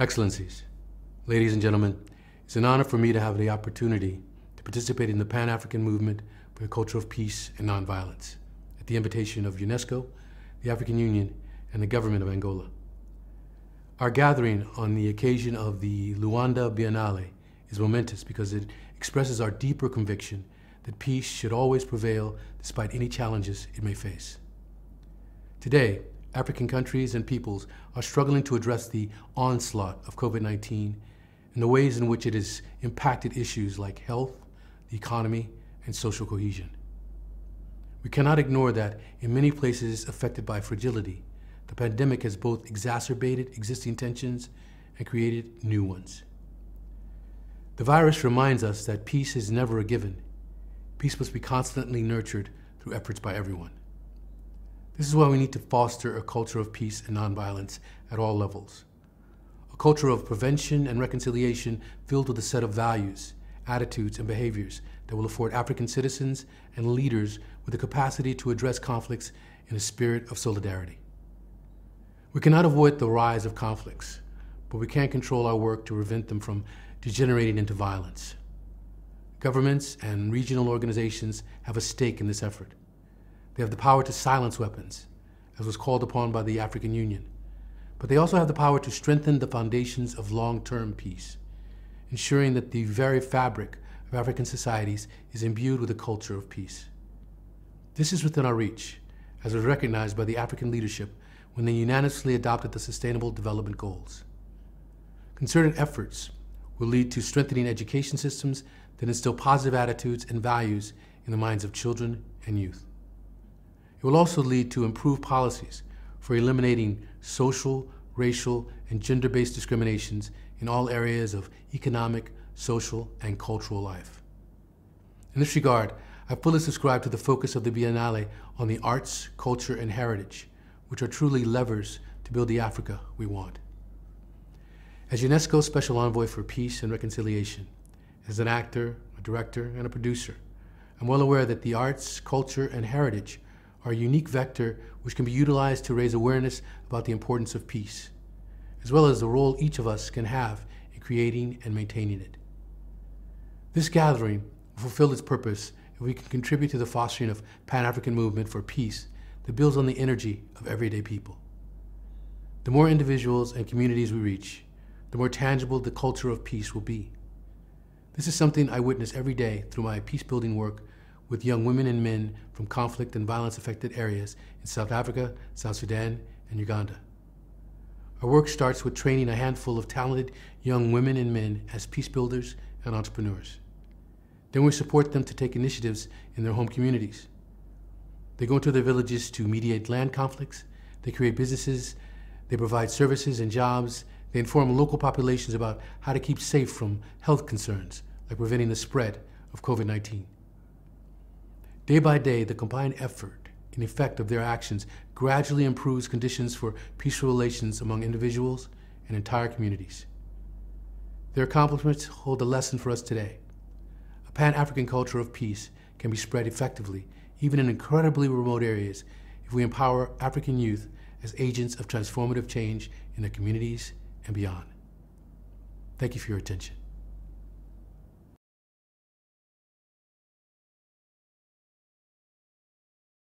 Excellencies, ladies and gentlemen, it's an honor for me to have the opportunity to participate in the Pan-African movement for the culture of peace and nonviolence at the invitation of UNESCO, the African Union, and the government of Angola. Our gathering on the occasion of the Luanda Biennale is momentous because it expresses our deeper conviction that peace should always prevail despite any challenges it may face. Today, African countries and peoples are struggling to address the onslaught of COVID 19 and the ways in which it has impacted issues like health, the economy, and social cohesion. We cannot ignore that in many places affected by fragility, the pandemic has both exacerbated existing tensions and created new ones. The virus reminds us that peace is never a given. Peace must be constantly nurtured through efforts by everyone. This is why we need to foster a culture of peace and nonviolence at all levels. A culture of prevention and reconciliation filled with a set of values, attitudes, and behaviors that will afford African citizens and leaders with the capacity to address conflicts in a spirit of solidarity. We cannot avoid the rise of conflicts, but we can control our work to prevent them from degenerating into violence. Governments and regional organizations have a stake in this effort. They have the power to silence weapons, as was called upon by the African Union. But they also have the power to strengthen the foundations of long term peace, ensuring that the very fabric of African societies is imbued with a culture of peace. This is within our reach, as was recognized by the African leadership when they unanimously adopted the Sustainable Development Goals. Concerted efforts will lead to strengthening education systems that instill positive attitudes and values in the minds of children and youth. It will also lead to improved policies for eliminating social, racial, and gender-based discriminations in all areas of economic, social, and cultural life. In this regard, I fully subscribe to the focus of the Biennale on the arts, culture, and heritage, which are truly levers to build the Africa we want. As UNESCO's Special Envoy for Peace and Reconciliation, as an actor, a director, and a producer, I'm well aware that the arts, culture, and heritage are a unique vector which can be utilized to raise awareness about the importance of peace, as well as the role each of us can have in creating and maintaining it. This gathering will fulfill its purpose if we can contribute to the fostering of Pan-African movement for peace that builds on the energy of everyday people. The more individuals and communities we reach, the more tangible the culture of peace will be. This is something I witness every day through my peace building work with young women and men from conflict and violence affected areas in South Africa, South Sudan, and Uganda. Our work starts with training a handful of talented young women and men as peace builders and entrepreneurs. Then we support them to take initiatives in their home communities. They go into their villages to mediate land conflicts, they create businesses, they provide services and jobs, they inform local populations about how to keep safe from health concerns, like preventing the spread of COVID 19. Day by day, the combined effort and effect of their actions gradually improves conditions for peaceful relations among individuals and entire communities. Their accomplishments hold a lesson for us today. A pan African culture of peace can be spread effectively, even in incredibly remote areas, if we empower African youth as agents of transformative change in their communities and beyond. Thank you for your attention.